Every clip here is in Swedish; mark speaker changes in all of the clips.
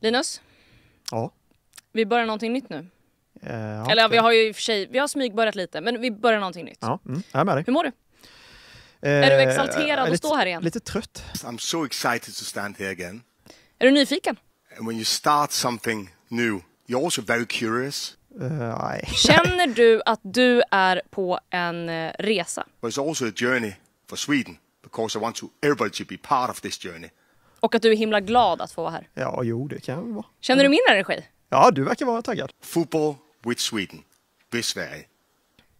Speaker 1: Linus? Ja? Vi börjar någonting nytt nu.
Speaker 2: Eh, ja, Eller vi
Speaker 1: har ju i och för sig, vi har smygbörjat lite, men vi börjar någonting nytt.
Speaker 2: Ja, mm, jag är med dig. Hur mår du? Eh, är du exalterad att stå här igen? Lite trött. I'm so excited to stand here again. Är du nyfiken? And when you start something new, you're also very curious. Uh, Känner
Speaker 1: du att du är på en eh, resa?
Speaker 2: But it's also a journey for Sweden because I want to everybody to be part of this journey.
Speaker 1: Och att du är himla glad att få vara här.
Speaker 2: Ja, jo, det kan jag vara.
Speaker 1: Känner du min energi?
Speaker 2: Ja, du verkar vara taggad. Fotboll with Sweden. With Sverige.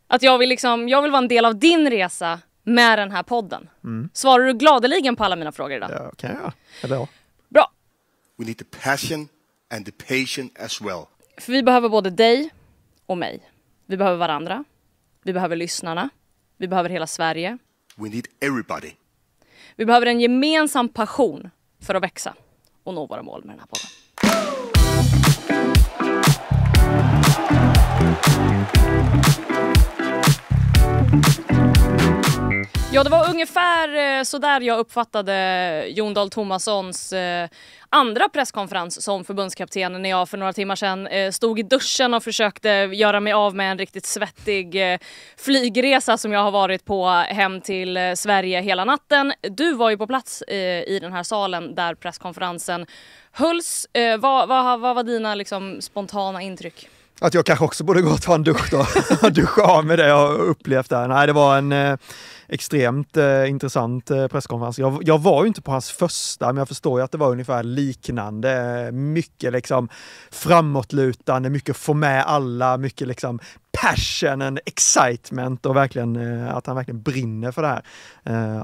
Speaker 1: Att jag vill, liksom, jag vill vara en del av din resa med den här podden. Mm. Svarar du gladeligen på alla mina frågor idag? Ja, kan jag. Eller ja. Bra.
Speaker 2: We need the passion and the patient as well.
Speaker 1: För vi behöver både dig och mig. Vi behöver varandra. Vi behöver lyssnarna. Vi behöver hela Sverige.
Speaker 2: We need everybody.
Speaker 1: Vi behöver en gemensam passion för att växa och nå våra mål med den här podden. Thank you. Ja, det var ungefär eh, sådär jag uppfattade Jon Dahl Tomassons eh, andra presskonferens som förbundskapten när jag för några timmar sedan eh, stod i duschen och försökte göra mig av med en riktigt svettig flygresa som jag har varit på hem till Sverige hela natten. Du var ju på plats i den här salen där presskonferensen hölls. Vad, vad, vad var dina liksom spontana intryck?
Speaker 2: Att jag kanske också borde gå och ta en dusch då. Duscha av med det jag upplevt där. Nej, det var en eh, extremt eh, intressant eh, presskonferens. Jag, jag, var ju inte på hans första, men jag förstår ju att det var ungefär liknande. Mycket liksom framåtlutande, mycket få med alla, mycket liksom passion and excitement och verkligen eh, att han verkligen brinner för det här.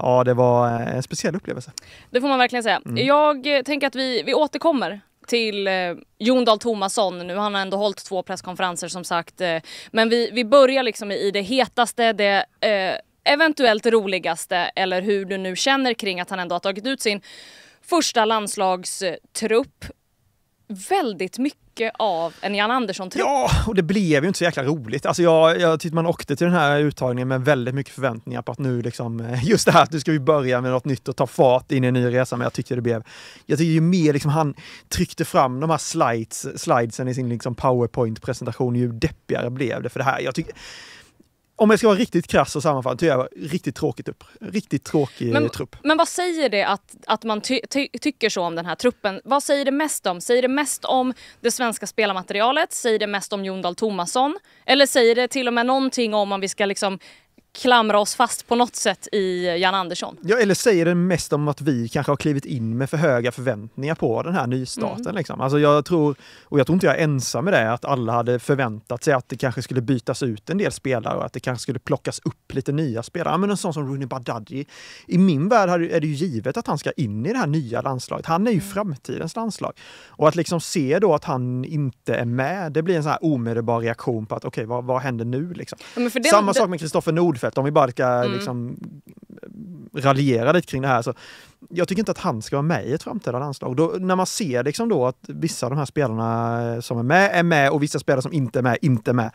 Speaker 2: Ja, det var en speciell upplevelse.
Speaker 1: Det får man verkligen säga. Mm. Jag tänker att vi, vi återkommer till eh, Jon Dahl Tomasson. Nu har han ändå hållit två presskonferenser som sagt. Eh, men vi, vi börjar liksom i, i det hetaste, det eh, eventuellt roligaste eller hur du nu känner kring att han ändå har tagit ut sin första landslagstrupp. Väldigt mycket mycket av en Jan Andersson-trupp. Ja,
Speaker 2: och det blev ju inte så jäkla roligt. Alltså jag, jag tyckte man åkte till den här uttagningen med väldigt mycket förväntningar på att nu liksom, eh, just det här att nu ska vi börja med något nytt och ta fart in i en ny resa. Men jag tyckte det blev, jag tyckte ju mer liksom han tryckte fram de här slides, slidesen i sin liksom powerpoint-presentation, ju deppigare blev det. För det här, jag tycker om jag ska vara riktigt krass och sammanfatta, tycker jag var riktigt tråkigt upp. Riktigt tråkig
Speaker 1: men, eh, trupp. Men vad säger det att, att man ty ty tycker så om den här truppen? Vad säger det mest om? Säger det mest om det svenska spelarmaterialet? Säger det mest om Jon Dahl Tomasson? Eller säger det till och med någonting om om vi ska liksom klamra oss fast på något sätt i Jan Andersson.
Speaker 2: Ja, eller säger det mest om att vi kanske har klivit in med för höga förväntningar på den här nystarten. Mm. Liksom. Alltså jag tror, och jag tror inte jag är ensam med det, att alla hade förväntat sig att det kanske skulle bytas ut en del spelare och att det kanske skulle plockas upp lite nya spelare. Men en sån som Rooney Badaji, i min värld är det ju givet att han ska in i det här nya landslaget. Han är ju mm. framtidens landslag. Och att liksom se då att han inte är med, det blir en sån här omedelbar reaktion på att okej, okay, vad, vad händer nu? Liksom. Den, Samma sak med Kristoffer Nordfeldt Reinfeldt, om vi bara ska mm. liksom, raljera lite kring det här. Så jag tycker inte att han ska vara med i ett framtida landslag. Då, när man ser liksom då att vissa av de här spelarna som är med är med och vissa spelare som inte är med inte är med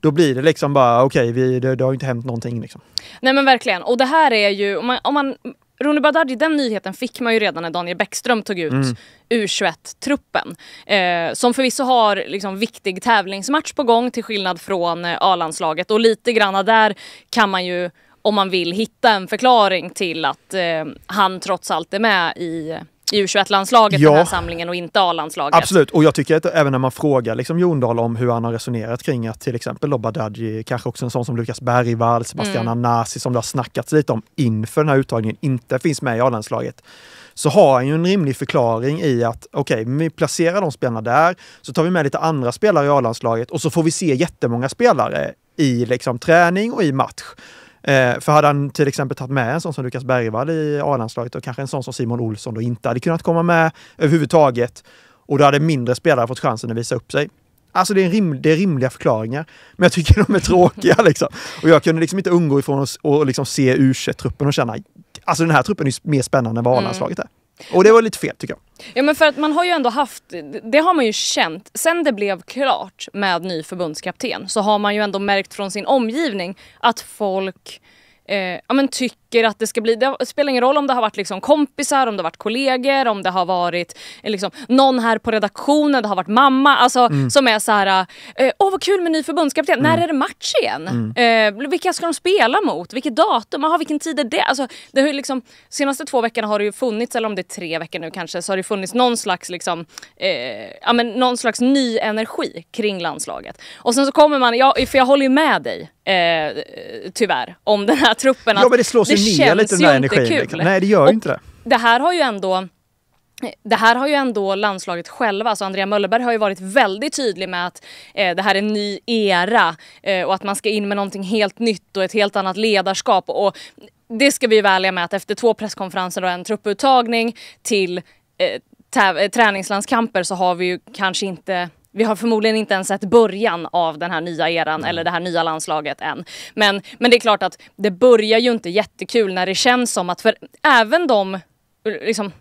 Speaker 2: då blir det liksom bara okej, okay, det, det har inte hänt någonting. Liksom.
Speaker 1: Nej men verkligen, och det här är ju, om man, om man Roni Badaji, den nyheten fick man ju redan när Daniel Bäckström tog ut mm. U21-truppen. Eh, som förvisso har liksom, viktig tävlingsmatch på gång till skillnad från eh, A-landslaget och lite granna där kan man ju om man vill hitta en förklaring till att eh, han trots allt är med i U21-landslaget ja. den här samlingen och inte A-landslaget. Absolut,
Speaker 2: och jag tycker att även när man frågar liksom Jondal om hur han har resonerat kring att till exempel Lobadadji, kanske också en sån som Lukas Bergvall, Sebastian mm. Anasi som det har snackats lite om inför den här uttagningen, inte finns med i A-landslaget så har han ju en rimlig förklaring i att okej, okay, vi placerar de spelarna där, så tar vi med lite andra spelare i A-landslaget och så får vi se jättemånga spelare i liksom träning och i match. Eh, för hade han till exempel tagit med en sån som Lukas Bergvall i A-landslaget och kanske en sån som Simon Olsson då inte hade kunnat komma med överhuvudtaget och då hade mindre spelare fått chansen att visa upp sig. Alltså det är, rim, det är rimliga förklaringar, men jag tycker de är tråkiga. liksom. Och jag kunde liksom inte undgå ifrån att liksom se u truppen och känna alltså den här truppen är mer spännande än vad mm. A-landslaget är. Mm. Och det var lite fel tycker jag.
Speaker 1: Ja men för att man har ju ändå haft, det har man ju känt. Sen det blev klart med ny förbundskapten så har man ju ändå märkt från sin omgivning att folk eh, ja, men tycker tycker att det ska bli, det spelar ingen roll om det har varit liksom kompisar, om det har varit kollegor, om det har varit eh, liksom, någon här på redaktionen, det har varit mamma, alltså mm. som är så här, eh, åh vad kul med ny förbundskapten, mm. när är det match igen? Mm. Eh, vilka ska de spela mot? Vilket datum? Aha, vilken tid är det? Alltså, det har liksom, senaste två veckorna har det ju funnits, eller om det är tre veckor nu kanske, så har det funnits någon slags, liksom, eh, ja, men någon slags ny energi kring landslaget. Och sen så kommer man, ja, för jag håller ju med dig, Eh, tyvärr, om den här truppen. Ja, men det slås ju ner lite den här energin. Liksom. Nej, det gör och ju inte det. Det här har ju ändå det här har ju ändå landslaget själva, alltså Andrea Möllerberg har ju varit väldigt tydlig med att eh, det här är en ny era eh, och att man ska in med någonting helt nytt och ett helt annat ledarskap. Och, det ska vi vara ärliga med att efter två presskonferenser och en trupputtagning till eh, träningslandskamper så har vi ju kanske inte vi har förmodligen inte ens sett början av den här nya eran mm. eller det här nya landslaget än. Men, men det är klart att det börjar ju inte jättekul när det känns som att, för även de, liksom,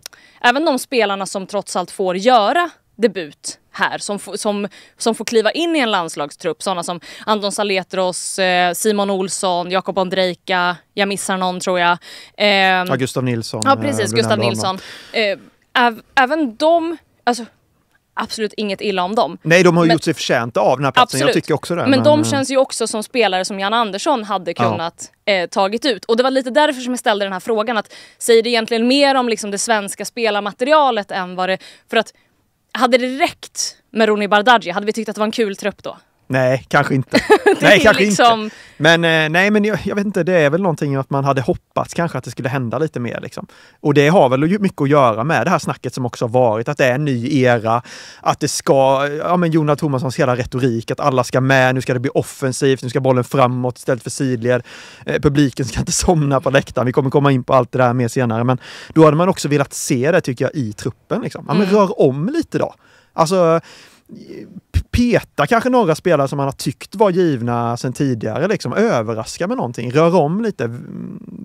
Speaker 1: även de spelarna som trots allt får göra debut här som, som, som får kliva in i en landslagstrupp. Sådana som Anton Saletros, eh, Simon Olsson, Jakob Andrejka. jag missar någon tror jag. Eh, ja, Gustav Nilsson. Ja, precis. Eh, Gustav Nilsson. Eh, äv, även de, alltså absolut inget illa om dem. Nej, de har men, gjort
Speaker 2: sig förtjänta av den här platsen. Absolut. Jag tycker också det. Men, men de men... Eh, känns
Speaker 1: ju också som spelare som Jan Andersson hade kunnat ja. eh, tagit ut. Och det var lite därför som jag ställde den här frågan. att Säger det egentligen mer om liksom, det svenska spelarmaterialet än vad det... För att hade det räckt med Roni Bardghji, hade vi tyckt att det var en kul trupp då?
Speaker 2: Nej, kanske inte. nej, kanske liksom... inte. Men, eh, nej, men jag, jag, vet inte, det är väl någonting att man hade hoppats kanske att det skulle hända lite mer. Liksom. Och det har väl mycket att göra med det här snacket som också har varit, att det är en ny era, att det ska, ja men Jonas Thomassons hela retorik, att alla ska med, nu ska det bli offensivt, nu ska bollen framåt istället för sidled. Eh, publiken ska inte somna på läktaren, vi kommer komma in på allt det där mer senare. Men då hade man också velat se det tycker jag i truppen. Liksom. Ja, men mm. Rör om lite då. Alltså, peta kanske några spelare som man har tyckt var givna sedan tidigare. Liksom, överraska med någonting, rör om lite,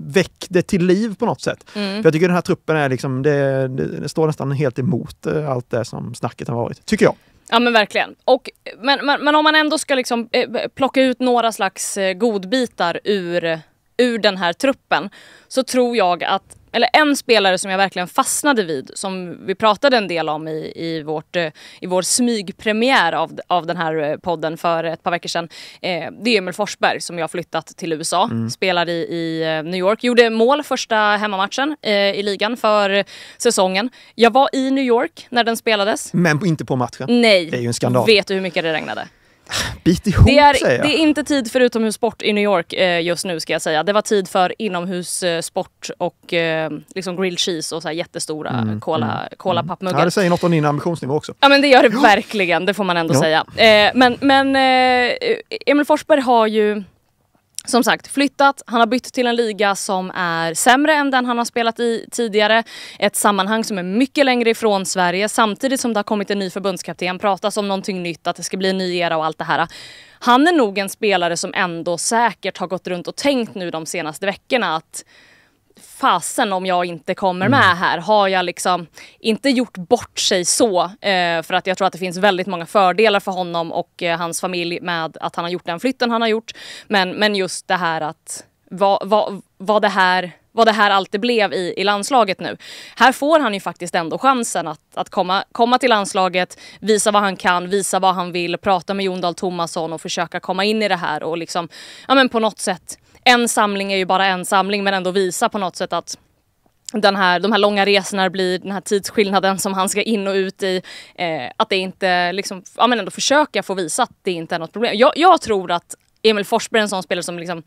Speaker 2: väck det till liv på något sätt. Mm. För jag tycker den här truppen är liksom, det, det, står nästan helt emot eh, allt det som snacket har varit, tycker jag.
Speaker 1: Ja men verkligen. Och, men, men, men om man ändå ska liksom, eh, eh plocka ut några slags eh, godbitar ur, ur den här truppen så tror jag att eller en spelare som jag verkligen fastnade vid, som vi pratade en del om i, i, vårt, eh, i vår smygpremiär av, av den här eh, podden för ett par veckor sedan. Eh, det är Emil Forsberg som jag flyttat till USA, mm. spelar i, i eh, New York. Gjorde mål första hemmamatchen eh, i ligan för säsongen. Jag var i New York när den spelades. Men
Speaker 2: inte på matchen. Nej. Det är ju en skandal. Vet du
Speaker 1: hur mycket det regnade? Bit ihop det är, säger jag. Det är inte tid för utomhussport i New York eh, just nu ska jag säga. Det var tid för inomhussport eh, och eh, liksom grilled cheese och så här jättestora mm, mm. cola, mm, Ja, det
Speaker 2: säger något om din ambitionsnivå också.
Speaker 1: Ja men det gör det verkligen, det får man ändå ja. säga. Eh, men men eh, Emil Forsberg har ju som sagt flyttat, han har bytt till en liga som är sämre än den han har spelat i tidigare. Ett sammanhang som är mycket längre ifrån Sverige samtidigt som det har kommit en ny förbundskapten, pratas om någonting nytt, att det ska bli en ny era och allt det här. Han är nog en spelare som ändå säkert har gått runt och tänkt nu de senaste veckorna att fasen om jag inte kommer mm. med här. Har jag liksom inte gjort bort sig så? Eh, för att jag tror att det finns väldigt många fördelar för honom och eh, hans familj med att han har gjort den flytten han har gjort. Men, men just det här att vad, vad, vad det här vad det här alltid blev i, i landslaget nu. Här får han ju faktiskt ändå chansen att, att komma, komma till landslaget, visa vad han kan, visa vad han vill, prata med Jon Dahl Tomasson och försöka komma in i det här och liksom, ja men på något sätt en samling är ju bara en samling men ändå visa på något sätt att den här, de här långa resorna blir den här tidsskillnaden som han ska in och ut i. Eh, att det inte, liksom, ja men ändå försöka få visa att det inte är något problem. Jag, jag tror att Emil Forsberg är en sån spelare som liksom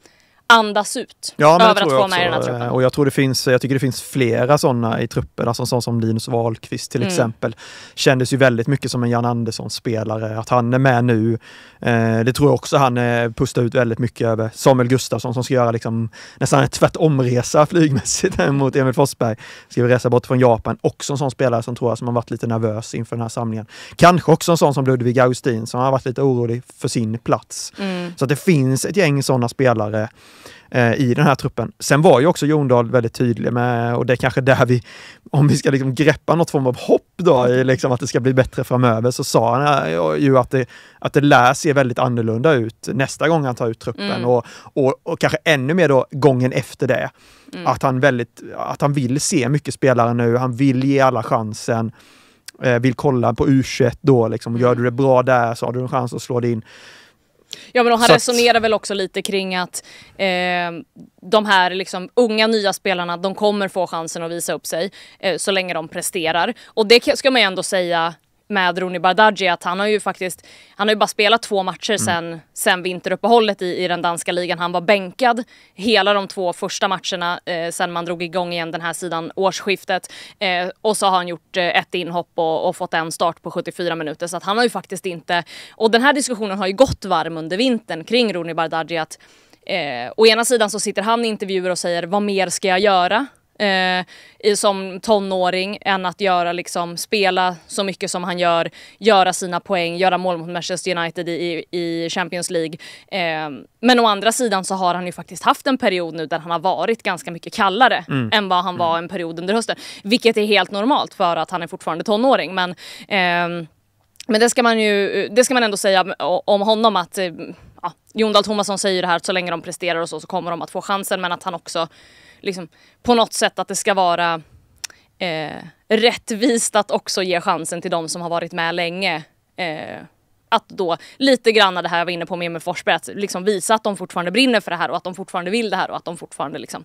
Speaker 1: andas ut ja, över att få med också. i den här truppen.
Speaker 2: Och jag, tror det finns, jag tycker det finns flera sådana i truppen. Alltså sån som Linus Wahlqvist till mm. exempel. Kändes ju väldigt mycket som en Jan Andersson-spelare. Att han är med nu, eh, det tror jag också han eh, pustar ut väldigt mycket över. Samuel Gustafsson som ska göra liksom, nästan en tvärtomresa flygmässigt mot Emil Forsberg. Ska vi resa bort från Japan. Också en sån spelare som tror jag som har varit lite nervös inför den här samlingen. Kanske också en sån som Ludvig Augustin som har varit lite orolig för sin plats. Mm. Så att det finns ett gäng sådana spelare Eh, i den här truppen. Sen var ju också Jondal väldigt tydlig med, och det är kanske där vi, om vi ska liksom greppa något form av hopp då, i liksom att det ska bli bättre framöver, så sa han eh, ju att det, att det lär se väldigt annorlunda ut nästa gång han tar ut truppen mm. och, och, och, kanske ännu mer då gången efter det. Mm. Att, han väldigt, att han vill se mycket spelare nu, han vill ge alla chansen eh, vill kolla på U21 då, liksom, gör mm. du det bra där så har du en chans att slå det in.
Speaker 1: Ja men de han resonerar att... väl också lite kring att eh, de här liksom, unga nya spelarna de kommer få chansen att visa upp sig eh, så länge de presterar. Och det ska man ju ändå säga med Roni Bardghji att han har ju faktiskt, han har ju bara spelat två matcher mm. sen, mm. sen vinteruppehållet i, i den danska ligan. Han var bänkad hela de två första matcherna eh, sen man drog igång igen den här sidan årsskiftet. Eh, och så har han gjort eh, ett inhopp och, och, fått en start på 74 minuter. Så att han har ju faktiskt inte, och den här diskussionen har ju gått varm under vintern kring Roni Bardghji att Eh, å ena sidan så sitter han i intervjuer och säger vad mer ska jag göra? eh, som tonåring än att göra liksom, spela så mycket som han gör, göra sina poäng, göra mål mot Manchester United i, i Champions League. Eh, men å andra sidan så har han ju faktiskt haft en period nu där han har varit ganska mycket kallare mm. än vad han var mm. en period under hösten. Vilket är helt normalt för att han är fortfarande tonåring. Men, eh, men det ska man ju det ska man ändå säga om honom att eh, ja, Jon Dahl Tomasson säger det här att så länge de presterar och så, så kommer de att få chansen men att han också liksom, på något sätt att det ska vara eh, rättvist att också ge chansen till de som har varit med länge. Eh, att då lite grann det här jag var inne på med Emil Forsberg, att liksom visa att de fortfarande brinner för det här och att de fortfarande vill det här och att de fortfarande liksom,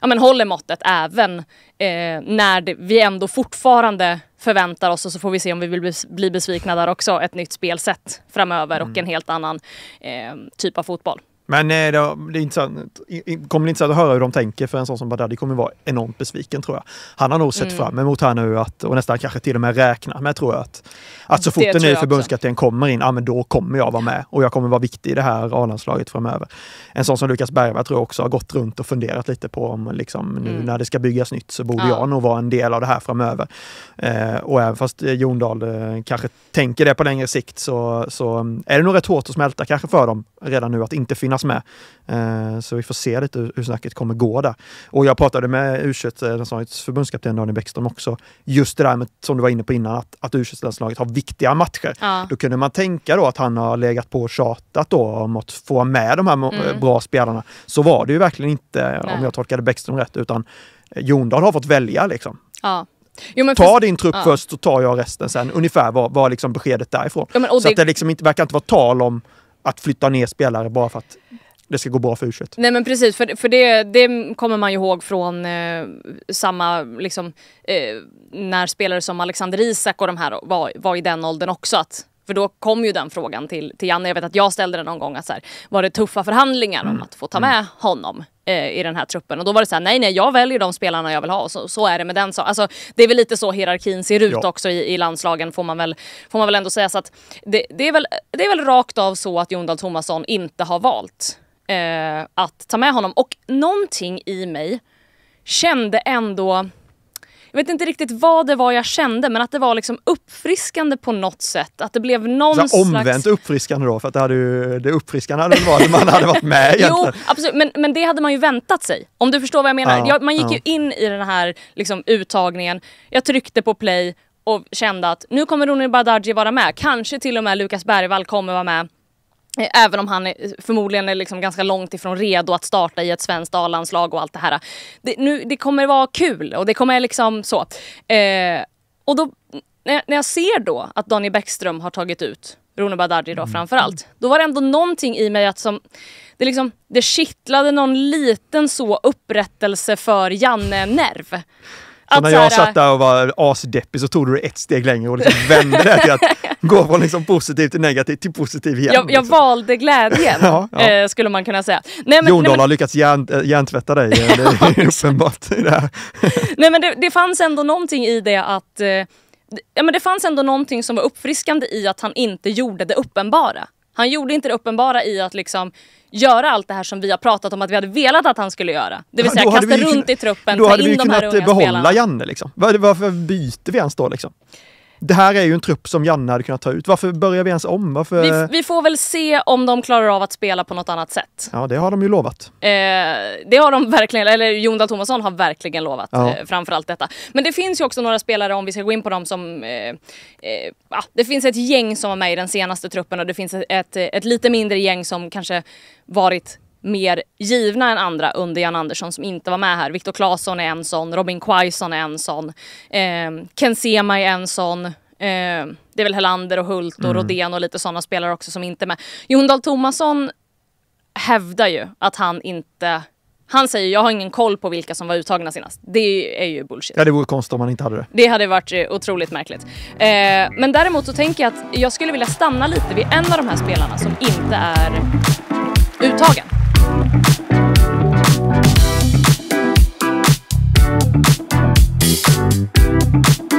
Speaker 1: ja, men håller måttet även eh, när det, vi ändå fortfarande förväntar oss och så får vi se om vi vill bli besvikna där också, ett nytt spelsätt framöver mm. och en helt annan eh, typ av fotboll.
Speaker 2: Men eh, det är intressant, kommer bli intressant att höra hur de tänker för en sån som Badadi kommer vara enormt besviken tror jag. Han har nog sett mm. fram emot här nu att, och nästan kanske till och med räknar med tror jag att, att så fort en ny förbundskapten kommer in, ja men då kommer jag vara med och jag kommer vara viktig i det här A-landslaget framöver. En sån som Lukas Bergvall tror jag också har gått runt och funderat lite på om liksom, mm. nu när det ska byggas nytt så borde ja. jag nog vara en del av det här framöver. Eh, och även fast eh, Jon Dahl eh, kanske tänker det på längre sikt så, så mm, är det nog rätt hårt att smälta kanske för dem redan nu att inte finnas med. Eh, så vi får se lite hur snacket kommer gå där. Och jag pratade med u eh, förbundskapten Daniel Bäckström också. Just det där med, som du var inne på innan, att, att u landslaget har viktiga matcher. Ja. Då kunde man tänka då att han har legat på och tjatat då om att få med de här mm. bra spelarna. Så var det ju verkligen inte, Nej. om jag tolkade Bäckström rätt, utan eh, Jondal har fått välja liksom.
Speaker 1: Ja. Jo, ta för... din trupp ja. först
Speaker 2: så tar jag resten sen. Ungefär var, var liksom beskedet därifrån. Ja, men, så det... att det liksom inte, verkar inte vara tal om att flytta ner spelare bara för att det ska gå bra för u
Speaker 1: Nej men precis, för, för det, det kommer man ju ihåg från eh, samma, liksom, eh, när spelare som Alexander Isak och de här var, var i den åldern också. Att för då kom ju den frågan till, till Janne. Jag vet att jag ställde den någon gång. Att så här, var det tuffa förhandlingar om mm. att få ta med mm. honom eh, i den här truppen? Och då var det så här, nej nej, jag väljer de spelarna jag vill ha. så, så är det med den saken. Alltså, det är väl lite så hierarkin ser ut ja. också i, i, landslagen får man väl, får man väl ändå säga. Så att det, det, är väl, det är väl rakt av så att Jon Dahl Tomasson inte har valt eh, att ta med honom. Och någonting i mig kände ändå jag vet inte riktigt vad det var jag kände men att det var liksom uppfriskande på något sätt. Att det blev någon så omvänt
Speaker 2: uppfriskande då för att det, hade ju, det uppfriskande hade varit att man hade varit med egentligen. Jo,
Speaker 1: absolut. Men, men det hade man ju väntat sig. Om du förstår vad jag menar. Ja, jag, man gick ja. ju in i den här liksom, uttagningen. Jag tryckte på play och kände att nu kommer Ronny Badaji vara med. Kanske till och med Lukas Bergvall kommer vara med. Även om han är, förmodligen är liksom ganska långt ifrån redo att starta i ett svenskt A-landslag och allt det här. Det, nu, det kommer vara kul och det kommer liksom så. Eh, och då, när jag ser då att Daniel Bäckström har tagit ut Rune Badarji då mm. framförallt. Då var det ändå någonting i mig att som, det, liksom, det kittlade någon liten så upprättelse för Janne-nerv. Att, när jag satt
Speaker 2: där och var asdeppig så tog du det ett steg längre och liksom vände det till att gå från liksom positiv till negativ till positiv igen. Jag, jag
Speaker 1: liksom. valde glädjen, ja, ja. Eh, skulle man kunna säga. Nej, men, Jondal nej, men... har
Speaker 2: lyckats eh, hjärntvätta dig, eh, det är uppenbart. Det
Speaker 1: nej, men det, det, fanns ändå någonting i det att ja, men det fanns ändå någonting som var uppfriskande i att han inte gjorde det uppenbara. Han gjorde inte det uppenbara i att liksom göra allt det här som vi har pratat om att vi hade velat att han skulle göra. Det vill säga kasta vi, runt i truppen, ta in de här unga spelarna. Då hade vi kunnat behålla
Speaker 2: Janne liksom. Varför byter vi ens då liksom? det här är ju en trupp som Janne hade kunnat ta ut. Varför börjar vi ens om? Varför... Vi,
Speaker 1: vi, får väl se om de klarar av att spela på något annat sätt.
Speaker 2: Ja, det har de ju lovat.
Speaker 1: Eh, det har de verkligen, eller Jon Dahl Tomasson har verkligen lovat ja. eh, framförallt detta. Men det finns ju också några spelare, om vi ska gå in på dem, som... Eh, eh ah, det finns ett gäng som var med i den senaste truppen och det finns ett, ett, ett lite mindre gäng som kanske varit mer givna än andra under Jan Andersson som inte var med här. Viktor Claesson är en sån, Robin Quaison är en sån, eh, Ken Sema är en sån. Eh, det är väl Helander och Hult och mm. Rodén och lite sådana spelare också som inte är med. Jon Dahl Tomasson hävdar ju att han inte... Han säger jag har ingen koll på vilka som var uttagna senast. Det är ju bullshit.
Speaker 2: Ja, det vore konstigt om han inte hade det. Det
Speaker 1: hade varit eh, otroligt märkligt. Eh, men däremot så tänker jag att jag skulle vilja stanna lite vid en av de här spelarna som inte är uttagen. Thank you.